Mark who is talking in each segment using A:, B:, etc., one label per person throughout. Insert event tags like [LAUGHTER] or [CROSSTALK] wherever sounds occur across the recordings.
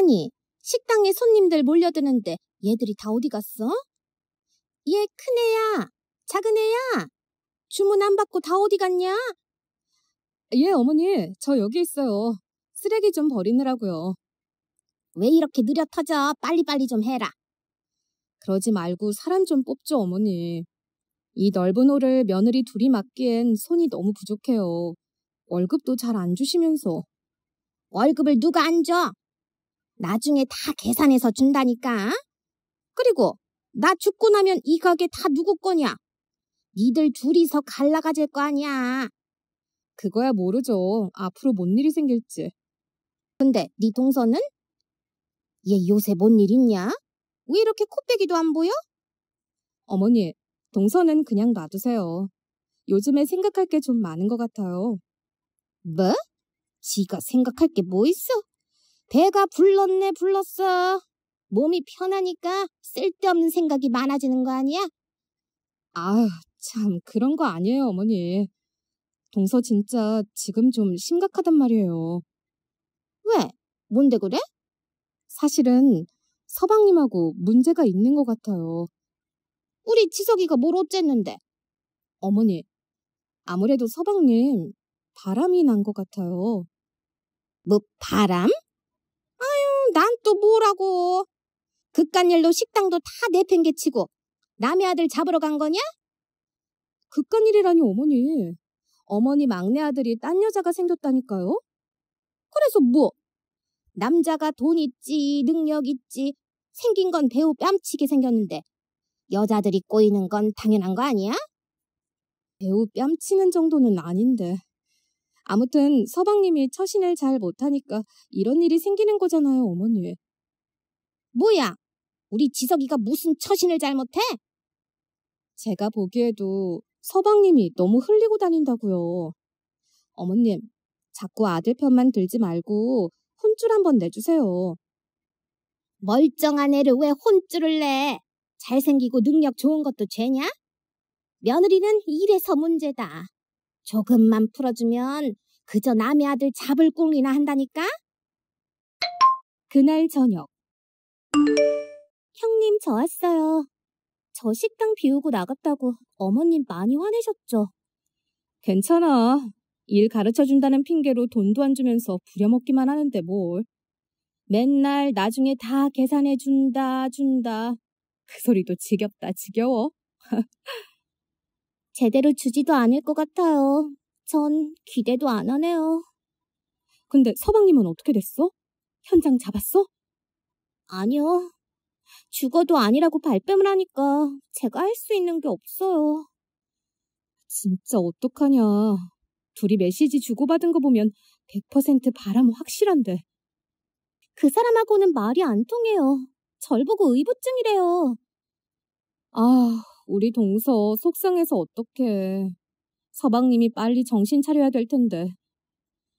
A: 아니, 식당에 손님들 몰려드는데 얘들이 다 어디 갔어? 얘 큰애야, 작은애야, 주문 안 받고 다 어디 갔냐? 예, 어머니, 저 여기 있어요. 쓰레기 좀 버리느라고요. 왜 이렇게 느려 터져? 빨리빨리 좀 해라. 그러지 말고 사람 좀 뽑죠, 어머니. 이 넓은 호를 며느리 둘이 맡기엔 손이 너무 부족해요. 월급도 잘 안 주시면서. 월급을 누가 안 줘? 나중에 다 계산해서 준다니까. 그리고 나 죽고 나면 이 가게 다 누구 거냐? 니들 둘이서 갈라가질 거 아니야. 그거야 모르죠. 앞으로 뭔 일이 생길지. 근데 네 동서는? 얘 요새 뭔 일 있냐? 왜 이렇게 코빼기도 안 보여? 어머니, 동서는 그냥 놔두세요. 요즘에 생각할 게 좀 많은 것 같아요. 뭐? 지가 생각할 게 뭐 있어? 배가 불렀네 불렀어. 몸이 편하니까 쓸데없는 생각이 많아지는 거 아니야? 아, 참 그런 거 아니에요, 어머니. 동서 진짜 지금 좀 심각하단 말이에요. 왜? 뭔데 그래? 사실은 서방님하고 문제가 있는 것 같아요. 우리 지석이가 뭘 어쨌는데? 어머니, 아무래도 서방님 바람이 난 것 같아요. 뭐 바람? 난또 뭐라고. 극간 일로 식당도 다 내팽개치고 남의 아들 잡으러 간 거냐? 극간 일이라니 어머니. 어머니 막내 아들이 딴 여자가 생겼다니까요. 그래서 뭐? 남자가 돈 있지, 능력 있지, 생긴 건 배우 뺨치게 생겼는데 여자들이 꼬이는 건 당연한 거 아니야? 배우 뺨치는 정도는 아닌데. 아무튼 서방님이 처신을 잘 못하니까 이런 일이 생기는 거잖아요, 어머니. 뭐야? 우리 지석이가 무슨 처신을 잘못해? 제가 보기에도 서방님이 너무 흘리고 다닌다고요. 어머님, 자꾸 아들 편만 들지 말고 혼줄 한번 내주세요. 멀쩡한 애를 왜 혼줄을 내? 잘생기고 능력 좋은 것도 죄냐? 며느리는 이래서 문제다. 조금만 풀어주면 그저 남의 아들 잡을 꽁이나 한다니까? 그날 저녁. 형님, 저 왔어요. 저 식당 비우고 나갔다고 어머님 많이 화내셨죠? 괜찮아. 일 가르쳐 준다는 핑계로 돈도 안 주면서 부려먹기만 하는데 뭘. 맨날 나중에 다 계산해 준다, 준다. 그 소리도 지겹다, 지겨워. [LAUGHS] 제대로 주지도 않을 것 같아요. 전 기대도 안 하네요. 근데 서방님은 어떻게 됐어? 현장 잡았어? 아니요. 죽어도 아니라고 발뺌을 하니까 제가 할 수 있는 게 없어요. 진짜 어떡하냐. 둘이 메시지 주고받은 거 보면 100% 바람 확실한데. 그 사람하고는 말이 안 통해요. 절 보고 의부증이래요. 아, 우리 동서 속상해서 어떡해. 서방님이 빨리 정신 차려야 될 텐데.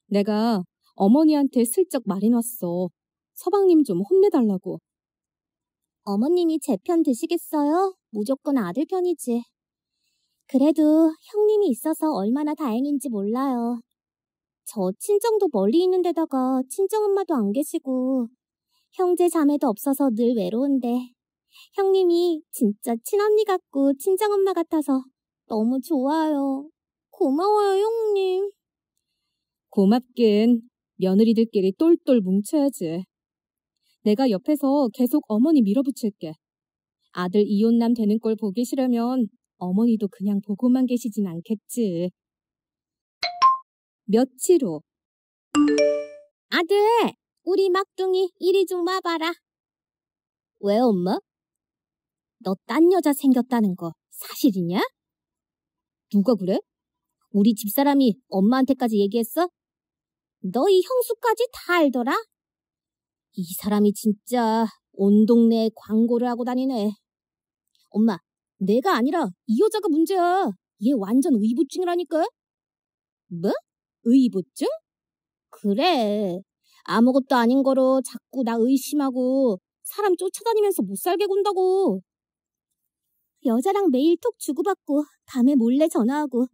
A: 내가 어머니한테 슬쩍 말해놨어. 서방님 좀 혼내달라고. 어머님이 제 편 드시겠어요? 무조건 아들 편이지. 그래도 형님이 있어서 얼마나 다행인지 몰라요. 저 친정도 멀리 있는 데다가 친정엄마도 안 계시고 형제 자매도 없어서 늘 외로운데 형님이 진짜 친언니 같고 친정엄마 같아서 너무 좋아요. 고마워요, 형님. 고맙긴 며느리들끼리 똘똘 뭉쳐야지. 내가 옆에서 계속 어머니 밀어붙일게. 아들 이혼남 되는 꼴 보기 싫으면 어머니도 그냥 보고만 계시진 않겠지. 며칠 후. 아들, 우리 막둥이 이리 좀 와봐라. 왜 엄마? 너딴 여자 생겼다는 거 사실이냐? 누가 그래? 우리 집사람이 엄마한테까지 얘기했어? 너희 형수까지 다 알더라? 이 사람이 진짜 온 동네에 광고를 하고 다니네. 엄마, 내가 아니라 이 여자가 문제야. 얘 완전 의부증이라니까. 뭐? 의부증? 그래. 아무것도 아닌 거로 자꾸 나 의심하고 사람 쫓아다니면서 못 살게 군다고. 여자랑 매일 톡 주고받고 밤에 몰래 전화하고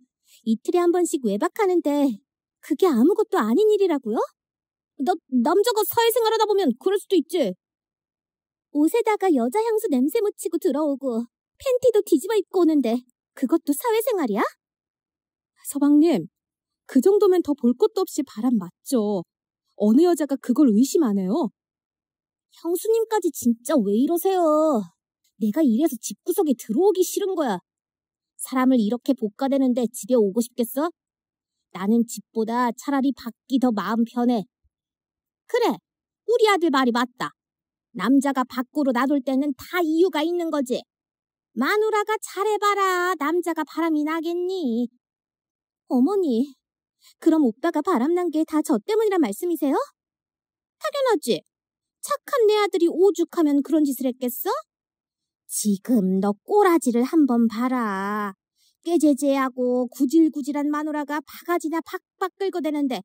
A: 이틀에 한 번씩 외박하는데 그게 아무것도 아닌 일이라고요? 너 남자가 사회생활하다 보면 그럴 수도 있지. 옷에다가 여자 향수 냄새 묻히고 들어오고 팬티도 뒤집어 입고 오는데 그것도 사회생활이야? 서방님, 그 정도면 더 볼 것도 없이 바람 맞죠. 어느 여자가 그걸 의심 안 해요? 형수님까지 진짜 왜 이러세요? 내가 이래서 집구석에 들어오기 싫은 거야. 사람을 이렇게 복가대는데 집에 오고 싶겠어? 나는 집보다 차라리 밖이 더 마음 편해. 그래, 우리 아들 말이 맞다. 남자가 밖으로 나돌 때는 다 이유가 있는 거지. 마누라가 잘해봐라. 남자가 바람이 나겠니? 어머니, 그럼 오빠가 바람난 게 다 저 때문이란 말씀이세요? 당연하지. 착한 내 아들이 오죽하면 그런 짓을 했겠어? 지금 너 꼬라지를 한번 봐라. 깨제제하고 구질구질한 마누라가 바가지나 팍팍 긁어대는데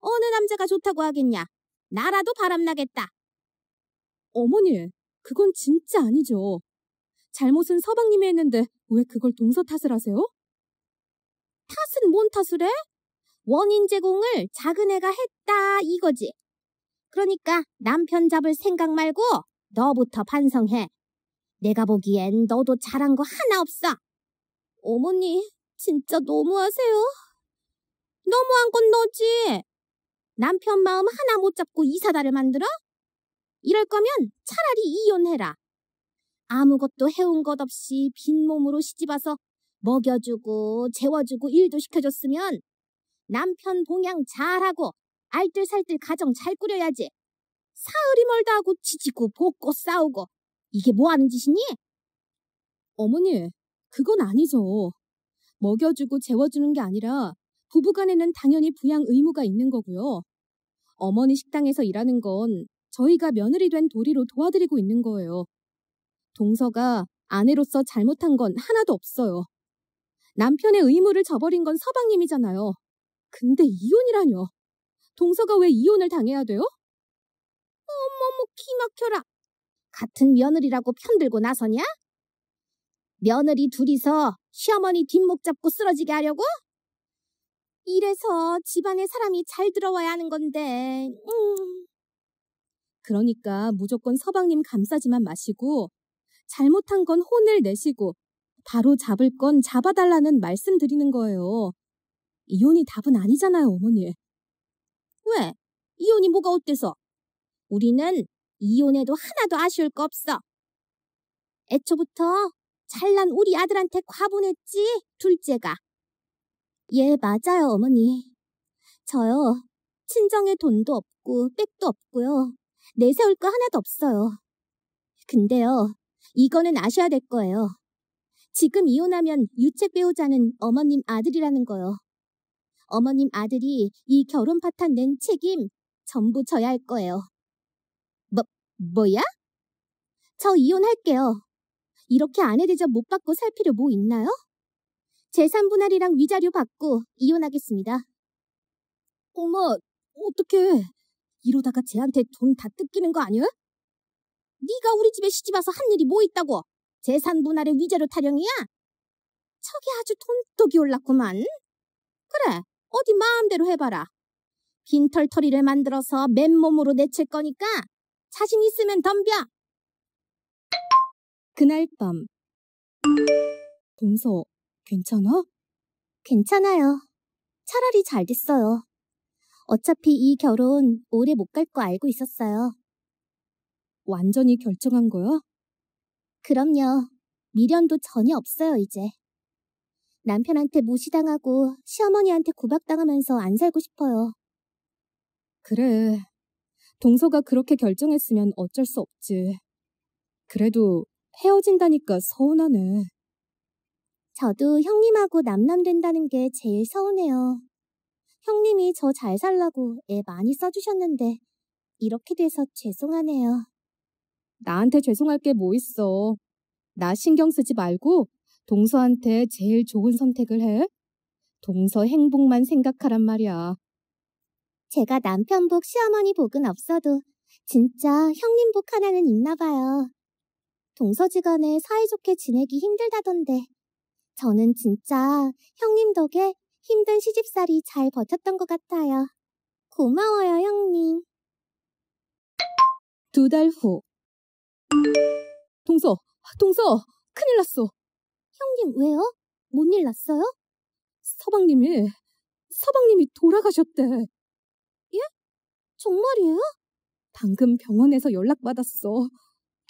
A: 어느 남자가 좋다고 하겠냐. 나라도 바람나겠다. 어머니, 그건 진짜 아니죠. 잘못은 서방님이 했는데 왜 그걸 동서 탓을 하세요? 탓은 뭔 탓을 해? 원인 제공을 작은 애가 했다 이거지. 그러니까 남편 잡을 생각 말고 너부터 반성해. 내가 보기엔 너도 잘한 거 하나 없어. 어머니, 진짜 너무하세요. 너무한 건 너지. 남편 마음 하나 못 잡고 이사다를 만들어? 이럴 거면 차라리 이혼해라. 아무것도 해온 것 없이 빈몸으로 시집와서 먹여주고 재워주고 일도 시켜줬으면 남편 봉양 잘하고 알뜰살뜰 가정 잘 꾸려야지. 사흘이 멀다 하고 지지고 볶고 싸우고 이게 뭐 하는 짓이니? 어머니, 그건 아니죠. 먹여주고 재워주는 게 아니라 부부간에는 당연히 부양 의무가 있는 거고요. 어머니 식당에서 일하는 건 저희가 며느리 된 도리로 도와드리고 있는 거예요. 동서가 아내로서 잘못한 건 하나도 없어요. 남편의 의무를 저버린 건 서방님이잖아요. 근데 이혼이라뇨. 동서가 왜 이혼을 당해야 돼요? 어머머 기막혀라. 같은 며느리라고 편들고 나서냐? 며느리 둘이서 시어머니 뒷목 잡고 쓰러지게 하려고? 이래서 집안에 사람이 잘 들어와야 하는 건데, 음. 그러니까 무조건 서방님 감싸지만 마시고, 잘못한 건 혼을 내시고, 바로 잡을 건 잡아달라는 말씀 드리는 거예요. 이혼이 답은 아니잖아요, 어머니. 왜? 이혼이 뭐가 어때서? 우리는 이혼해도 하나도 아쉬울 거 없어. 애초부터 잘난 우리 아들한테 과분했지, 둘째가. 예, 맞아요, 어머니. 저요, 친정에 돈도 없고, 백도 없고요. 내세울 거 하나도 없어요. 근데요, 이거는 아셔야 될 거예요. 지금 이혼하면 유책 배우자는 어머님 아들이라는 거요. 어머님 아들이 이 결혼 파탄 낸 책임 전부 져야 할 거예요. 뭐야? 저 이혼할게요. 이렇게 아내 대접 못 받고 살 필요 뭐 있나요? 재산 분할이랑 위자료 받고 이혼하겠습니다. 엄마, 어떡해. 이러다가 쟤한테 돈 다 뜯기는 거 아니야? 네가 우리 집에 시집 와서 한 일이 뭐 있다고? 재산 분할의 위자료 타령이야? 저기 아주 돈독이 올랐구만. 그래, 어디 마음대로 해봐라. 빈털터리를 만들어서 맨몸으로 내칠 거니까 자신 있으면 덤벼! 그날 밤. 동서, 괜찮아? 괜찮아요. 차라리 잘 됐어요. 어차피 이 결혼 오래 못 갈 거 알고 있었어요. 완전히 결정한 거야? 그럼요. 미련도 전혀 없어요, 이제. 남편한테 무시당하고 시어머니한테 구박당하면서 안 살고 싶어요. 그래, 동서가 그렇게 결정했으면 어쩔 수 없지. 그래도 헤어진다니까 서운하네. 저도 형님하고 남남 된다는 게 제일 서운해요. 형님이 저 잘 살라고 애 많이 써주셨는데 이렇게 돼서 죄송하네요. 나한테 죄송할 게 뭐 있어. 나 신경 쓰지 말고 동서한테 제일 좋은 선택을 해. 동서 행복만 생각하란 말이야. 제가 남편복 시어머니 복은 없어도 진짜 형님 복 하나는 있나 봐요. 동서지간에 사이좋게 지내기 힘들다던데 저는 진짜 형님 덕에 힘든 시집살이 잘 버텼던 것 같아요. 고마워요, 형님. 두 달 후. 동서, 동서, 큰일 났어. 형님, 왜요? 뭔 일 났어요? 서방님이, 서방님이 돌아가셨대. 정말이에요? 방금 병원에서 연락받았어.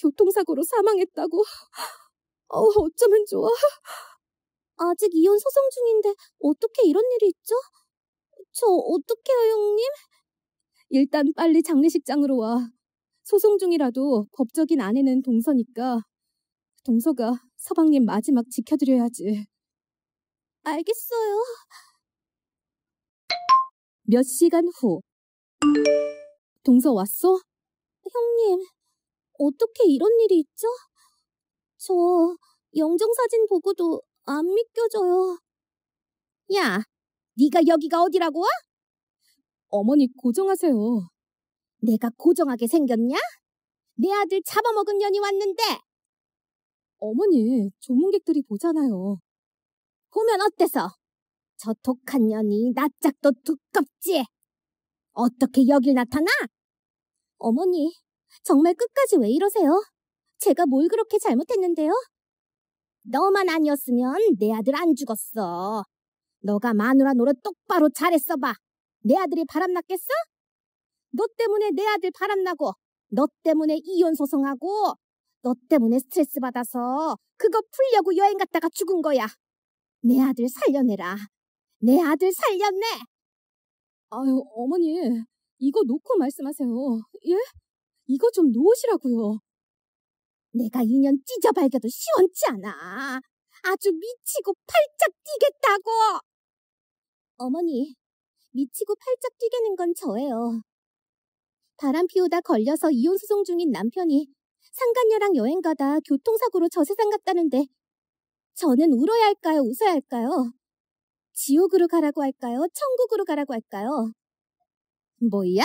A: 교통사고로 사망했다고. 어, 어쩌면 좋아. 아직 이혼 소송 중인데 어떻게 이런 일이 있죠? 저 어떡해요, 형님? 일단 빨리 장례식장으로 와. 소송 중이라도 법적인 아내는 동서니까 동서가 서방님 마지막 지켜드려야지. 알겠어요. 몇 시간 후 동서 왔어? 형님, 어떻게 이런 일이 있죠? 저 영정사진 보고도 안 믿겨져요. 야, 네가 여기가 어디라고? 어머니 고정하세요. 내가 고정하게 생겼냐? 내 아들 잡아먹은 년이 왔는데! 어머니, 조문객들이 보잖아요. 보면 어때서? 저 독한 년이 낯짝도 두껍지? 어떻게 여길 나타나? 어머니, 정말 끝까지 왜 이러세요? 제가 뭘 그렇게 잘못했는데요? 너만 아니었으면 내 아들 안 죽었어. 너가 마누라 노릇 똑바로 잘했어 봐. 내 아들이 바람났겠어? 너 때문에 내 아들 바람나고 너 때문에 이혼 소송하고 너 때문에 스트레스 받아서 그거 풀려고 여행 갔다가 죽은 거야. 내 아들 살려내라. 내 아들 살렸네 아유, 어머니, 이거 놓고 말씀하세요. 예? 이거 좀 놓으시라고요. 내가 인연 찢어발겨도 시원치 않아. 아주 미치고 팔짝 뛰겠다고! 어머니, 미치고 팔짝 뛰게는 건 저예요. 바람 피우다 걸려서 이혼 소송 중인 남편이 상간녀랑 여행 가다 교통사고로 저세상 갔다는데 저는 울어야 할까요? 웃어야 할까요? 지옥으로 가라고 할까요? 천국으로 가라고 할까요? 뭐야?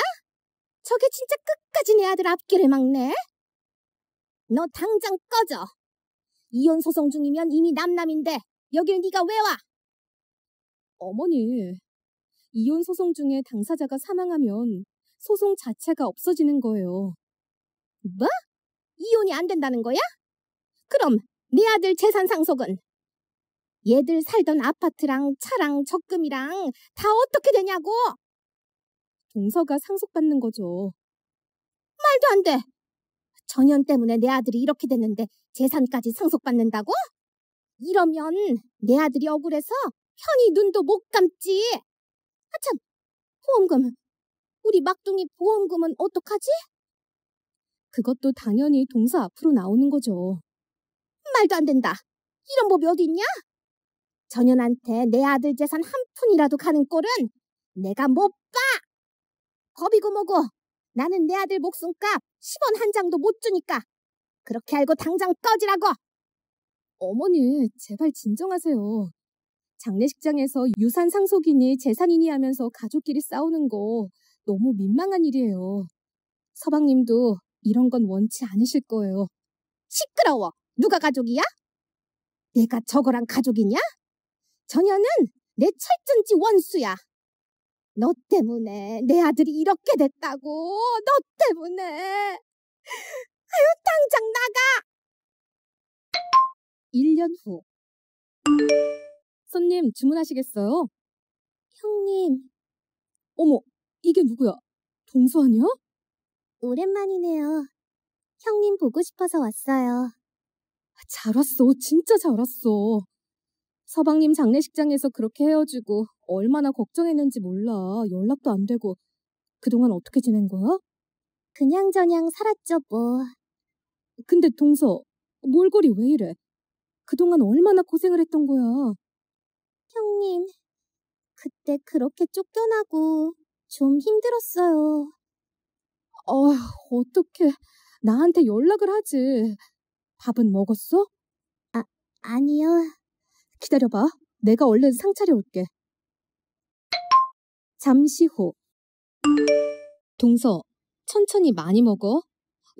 A: 저게 진짜 끝까지 내 아들 앞길을 막네? 너 당장 꺼져! 이혼 소송 중이면 이미 남남인데 여길 네가 왜 와? 어머니, 이혼 소송 중에 당사자가 사망하면 소송 자체가 없어지는 거예요. 뭐? 이혼이 안 된다는 거야? 그럼 내 아들 재산 상속은? 얘들 살던 아파트랑 차랑 적금이랑 다 어떻게 되냐고! 동서가 상속받는 거죠. 말도 안 돼! 전현 때문에 내 아들이 이렇게 됐는데 재산까지 상속받는다고? 이러면 내 아들이 억울해서 편히 눈도 못 감지. 아참, 보험금. 우리 막둥이 보험금은 어떡하지? 그것도 당연히 동서 앞으로 나오는 거죠. 말도 안 된다. 이런 법이 어디 있냐? 전현한테 내 아들 재산 한 푼이라도 가는 꼴은 내가 못 봐! 겁이고 뭐고 나는 내 아들 목숨값 10원 한 장도 못 주니까 그렇게 알고 당장 꺼지라고! 어머니, 제발 진정하세요. 장례식장에서 유산 상속이니 재산이니 하면서 가족끼리 싸우는 거 너무 민망한 일이에요. 서방님도 이런 건 원치 않으실 거예요. 시끄러워! 누가 가족이야? 내가 저거랑 가족이냐? 전현은내 철전지 원수야. 너 때문에 내 아들이 이렇게 됐다고. 너 때문에. 아유, 당장 나가! 1년 후. 손님, 주문하시겠어요? 형님. 어머, 이게 누구야? 동수 아니야? 오랜만이네요. 형님 보고 싶어서 왔어요. 잘 왔어. 진짜 잘 왔어. 서방님 장례식장에서 그렇게 헤어지고 얼마나 걱정했는지 몰라. 연락도 안 되고. 그동안 어떻게 지낸 거야? 그냥저냥 살았죠, 뭐. 근데 동서, 몰골이 왜 이래? 그동안 얼마나 고생을 했던 거야? 형님, 그때 그렇게 쫓겨나고 좀 힘들었어요. 어, 어떻게 나한테 연락을 하지? 밥은 먹었어? 아, 아니요. 기다려봐. 내가 얼른 상 차려올게. 잠시 후. 동서, 천천히 많이 먹어.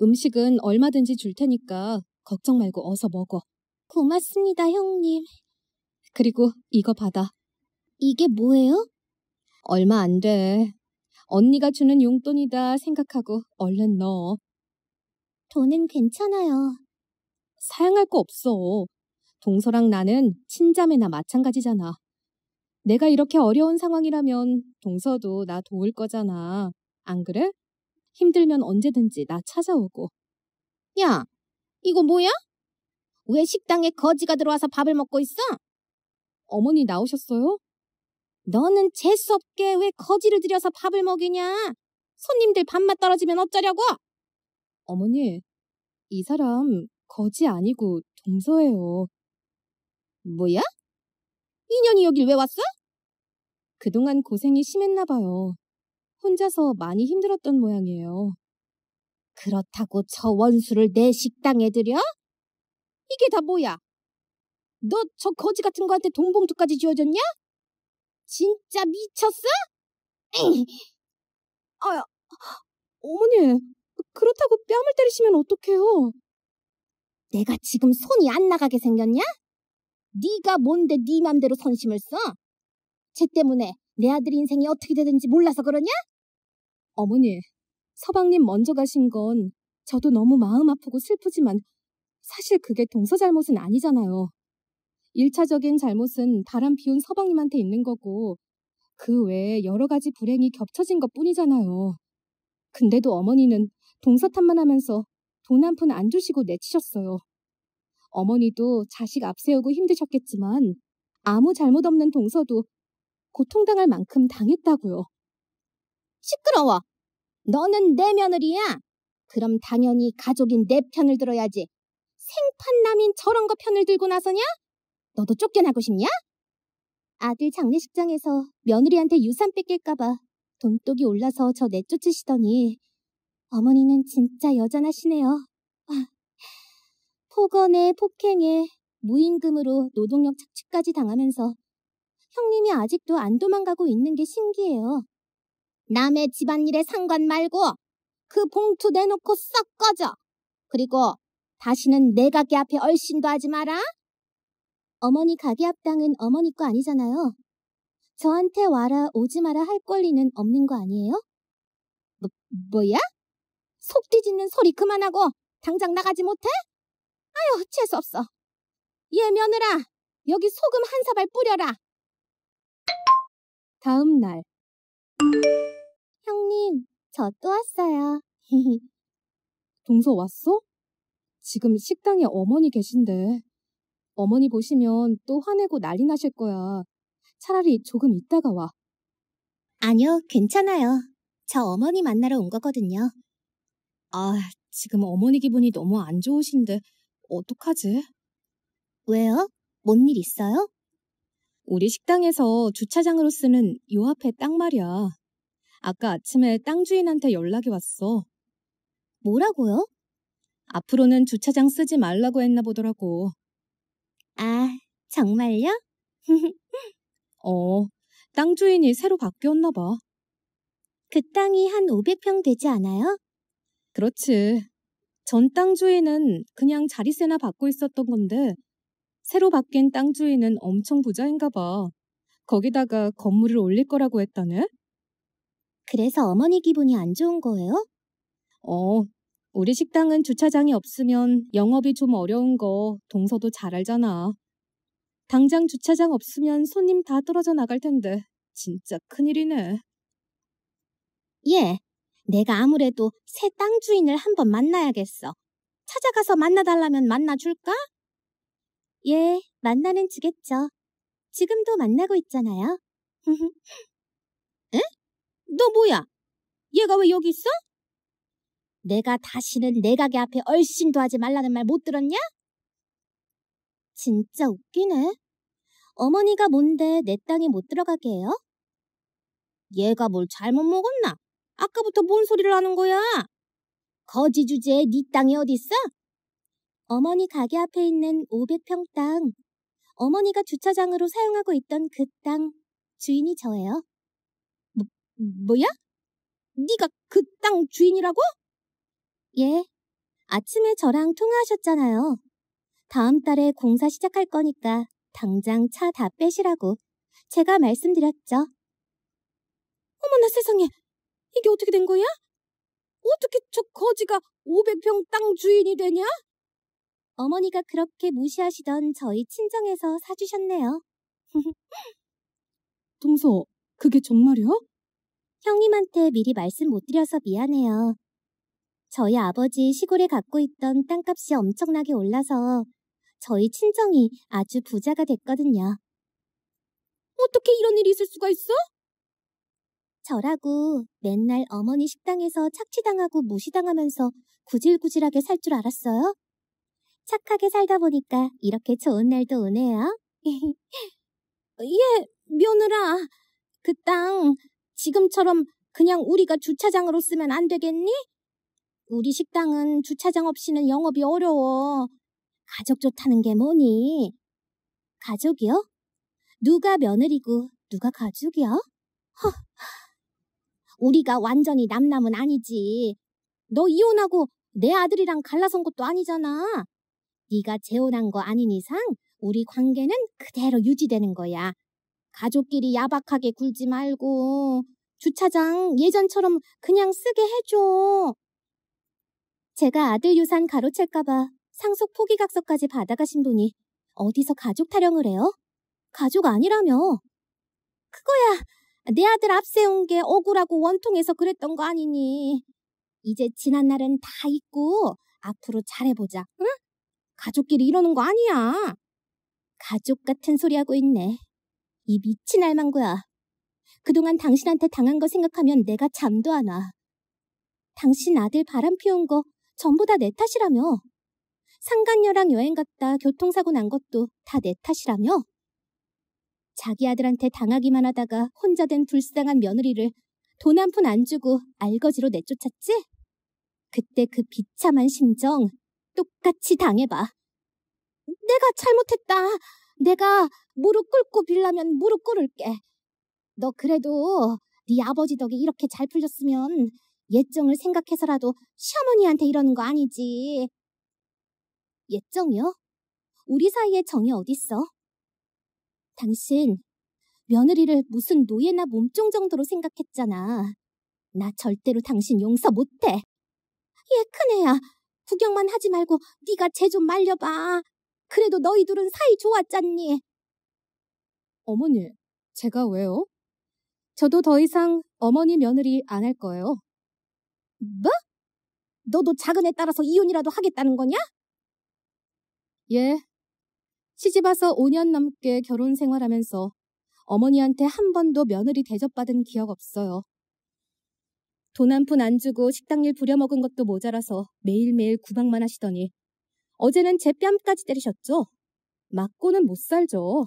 A: 음식은 얼마든지 줄 테니까 걱정 말고 어서 먹어. 고맙습니다, 형님. 그리고 이거 받아. 이게 뭐예요? 얼마 안 돼. 언니가 주는 용돈이다 생각하고 얼른 넣어. 돈은 괜찮아요. 사용할거 없어. 동서랑 나는 친자매나 마찬가지잖아. 내가 이렇게 어려운 상황이라면 동서도 나 도울 거잖아. 안 그래? 힘들면 언제든지 나 찾아오고. 야, 이거 뭐야? 왜 식당에 거지가 들어와서 밥을 먹고 있어? 어머니 나오셨어요? 너는 재수 없게 왜 거지를 들여서 밥을 먹이냐? 손님들 밥맛 떨어지면 어쩌려고? 어머니, 이 사람 거지 아니고 동서예요. 뭐야? 인연이 여길 왜 왔어? 그동안 고생이 심했나 봐요. 혼자서 많이 힘들었던 모양이에요. 그렇다고 저 원수를 내 식당에 들여? 이게 다 뭐야? 너 저 거지 같은 거한테 돈봉투까지 지어줬냐 진짜 미쳤어? [CLEARS THROAT] 아야, 어머니, 그렇다고 뺨을 때리시면 어떡해요? 내가 지금 손이 안 나가게 생겼냐? 네가 뭔데 네 맘대로 선심을 써? 쟤 때문에 내 아들 인생이 어떻게 되든지 몰라서 그러냐? 어머니, 서방님 먼저 가신 건 저도 너무 마음 아프고 슬프지만 사실 그게 동서 잘못은 아니잖아요. 1차적인 잘못은 바람 피운 서방님한테 있는 거고 그 외에 여러 가지 불행이 겹쳐진 것 뿐이잖아요. 근데도 어머니는 동서 탓만 하면서 돈 한 푼 안 주시고 내치셨어요. 어머니도 자식 앞세우고 힘드셨겠지만 아무 잘못 없는 동서도 고통당할 만큼 당했다고요. 시끄러워! 너는 내 며느리야! 그럼 당연히 가족인 내 편을 들어야지. 생판남인 저런 거 편을 들고 나서냐? 너도 쫓겨나고 싶냐? 아들 장례식장에서 며느리한테 유산 뺏길까봐 돈독이 올라서 저 내쫓으시더니 어머니는 진짜 여전하시네요. 폭언에 폭행에 무임금으로 노동력 착취까지 당하면서 형님이 아직도 안 도망가고 있는 게 신기해요. 남의 집안일에 상관 말고 그 봉투 내놓고 썩 꺼져. 그리고 다시는 내 가게 앞에 얼씬도 하지 마라. 어머니 가게 앞당은 어머니 거 아니잖아요. 저한테 와라 오지 마라 할 권리는 없는 거 아니에요? 뭐, 뭐야? 속 뒤집는 소리 그만하고 당장 나가지 못해? 아유, 재수없어. 얘 며느라, 여기 소금 한 사발 뿌려라. 다음 날. 형님, 저 또 왔어요. [LAUGHS] 동서 왔어? 지금 식당에 어머니 계신데. 어머니 보시면 또 화내고 난리 나실 거야. 차라리 조금 있다가 와. 아니요, 괜찮아요. 저 어머니 만나러 온 거거든요. 아, 지금 어머니 기분이 너무 안 좋으신데 어떡하지? 왜요? 뭔 일 있어요? 우리 식당에서 주차장으로 쓰는 요 앞에 땅 말이야. 아까 아침에 땅 주인한테 연락이 왔어. 뭐라고요? 앞으로는 주차장 쓰지 말라고 했나 보더라고. 아, 정말요? [LAUGHS] 어, 땅 주인이 새로 바뀌었나 봐. 그 땅이 한 500평 되지 않아요? 그렇지. 전 땅주인은 그냥 자리세나 받고 있었던 건데 새로 바뀐 땅주인은 엄청 부자인가 봐. 거기다가 건물을 올릴 거라고 했다네? 그래서 어머니 기분이 안 좋은 거예요? 어, 우리 식당은 주차장이 없으면 영업이 좀 어려운 거 동서도 잘 알잖아. 당장 주차장 없으면 손님 다 떨어져 나갈 텐데 진짜 큰일이네. 예, 내가 아무래도 새 땅 주인을 한번 만나야겠어. 찾아가서 만나달라면 만나줄까? 예, 만나는 주겠죠. 지금도 만나고 있잖아요. [LAUGHS] 에? 너 뭐야? 얘가 왜 여기 있어? 내가 다시는 내 가게 앞에 얼씬도 하지 말라는 말 못 들었냐? 진짜 웃기네. 어머니가 뭔데 내 땅에 못 들어가게 해요? 얘가 뭘 잘못 먹었나? 아까부터 뭔 소리를 하는 거야? 거지 주제에 네 땅이 어딨어? 어머니 가게 앞에 있는 500평 땅. 어머니가 주차장으로 사용하고 있던 그 땅. 주인이 저예요. 뭐, 뭐야? 네가 그 땅 주인이라고? 예. 아침에 저랑 통화하셨잖아요. 다음 달에 공사 시작할 거니까 당장 차 다 빼시라고 제가 말씀드렸죠. 어머나 세상에, 어떻게 된 거야? 어떻게 저 거지가 500평 땅 주인이 되냐? 어머니가 그렇게 무시하시던 저희 친정에서 사주셨네요. [LAUGHS] 동서, 그게 정말이야? 형님한테 미리 말씀 못 드려서 미안해요. 저희 아버지 시골에 갖고 있던 땅값이 엄청나게 올라서 저희 친정이 아주 부자가 됐거든요. 어떻게 이런 일이 있을 수가 있어? 저라고 맨날 어머니 식당에서 착취당하고 무시당하면서 구질구질하게 살 줄 알았어요? 착하게 살다 보니까 이렇게 좋은 날도 오네요. [LAUGHS] 예, 며느라. 그 땅 지금처럼 그냥 우리가 주차장으로 쓰면 안 되겠니? 우리 식당은 주차장 없이는 영업이 어려워. 가족 좋다는 게 뭐니? 가족이요? 누가 며느리고 누가 가족이야? 허, 우리가 완전히 남남은 아니지. 너 이혼하고 내 아들이랑 갈라선 것도 아니잖아. 네가 재혼한 거 아닌 이상 우리 관계는 그대로 유지되는 거야. 가족끼리 야박하게 굴지 말고 주차장 예전처럼 그냥 쓰게 해줘. 제가 아들 유산 가로챌까봐 상속 포기각서까지 받아가신 분이 어디서 가족 타령을 해요? 가족 아니라며. 그거야 내 아들 앞세운 게 억울하고 원통해서 그랬던 거 아니니. 이제 지난 날은 다 잊고 앞으로 잘해보자, 응? 가족끼리 이러는 거 아니야. 가족 같은 소리 하고 있네. 이 미친 알망구야. 그동안 당신한테 당한 거 생각하면 내가 잠도 안 와. 당신 아들 바람 피운 거 전부 다 내 탓이라며. 상간녀랑 여행 갔다 교통사고 난 것도 다 내 탓이라며. 자기 아들한테 당하기만 하다가 혼자 된 불쌍한 며느리를 돈 한 푼 안 주고 알거지로 내쫓았지? 그때 그 비참한 심정 똑같이 당해봐. 내가 잘못했다. 내가 무릎 꿇고 빌라면 무릎 꿇을게. 너 그래도 네 아버지 덕에 이렇게 잘 풀렸으면 예정을 생각해서라도 시어머니한테 이러는 거 아니지. 예정이요? 우리 사이에 정이 어딨어? 당신 며느리를 무슨 노예나 몸종 정도로 생각했잖아. 나 절대로 당신 용서 못해. 예 큰애야. 구경만 하지 말고 네가 쟤 좀 말려봐. 그래도 너희 둘은 사이 좋았잖니. 어머니, 제가 왜요? 저도 더 이상 어머니 며느리 안 할 거예요. 뭐? 너도 작은 애 따라서 이혼이라도 하겠다는 거냐? 예, 시집와서 5년 넘게 결혼 생활하면서 어머니한테 한 번도 며느리 대접받은 기억 없어요. 돈 한 푼 안 주고 식당 일 부려먹은 것도 모자라서 매일매일 구박만 하시더니 어제는 제 뺨까지 때리셨죠? 맞고는 못 살죠.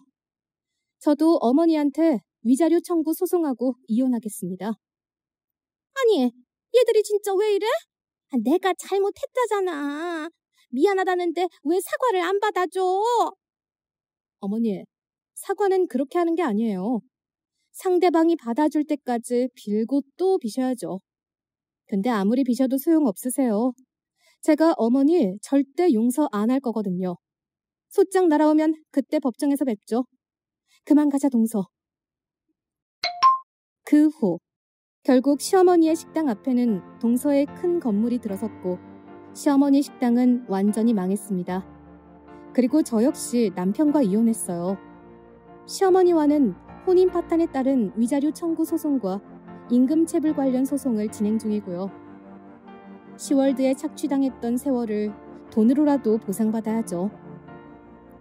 A: 저도 어머니한테 위자료 청구 소송하고 이혼하겠습니다. 아니, 얘들이 진짜 왜 이래? 아, 내가 잘못했다잖아. 미안하다는데 왜 사과를 안 받아줘? 어머니, 사과는 그렇게 하는 게 아니에요. 상대방이 받아줄 때까지 빌고 또 비셔야죠. 근데 아무리 비셔도 소용없으세요. 제가 어머니 절대 용서 안 할 거거든요. 소장 날아오면 그때 법정에서 뵙죠. 그만 가자 동서. 그 후 결국 시어머니의 식당 앞에는 동서의 큰 건물이 들어섰고 시어머니 식당은 완전히 망했습니다. 그리고 저 역시 남편과 이혼했어요. 시어머니와는 혼인 파탄에 따른 위자료 청구 소송과 임금 체불 관련 소송을 진행 중이고요. 시월드에 착취당했던 세월을 돈으로라도 보상받아야죠.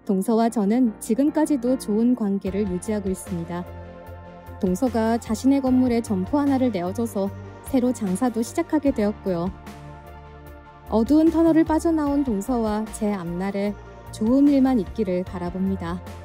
A: 동서와 저는 지금까지도 좋은 관계를 유지하고 있습니다. 동서가 자신의 건물에 점포 하나를 내어줘서 새로 장사도 시작하게 되었고요. 어두운 터널을 빠져나온 동서와 제 앞날에 좋은 일만 있기를 바라봅니다.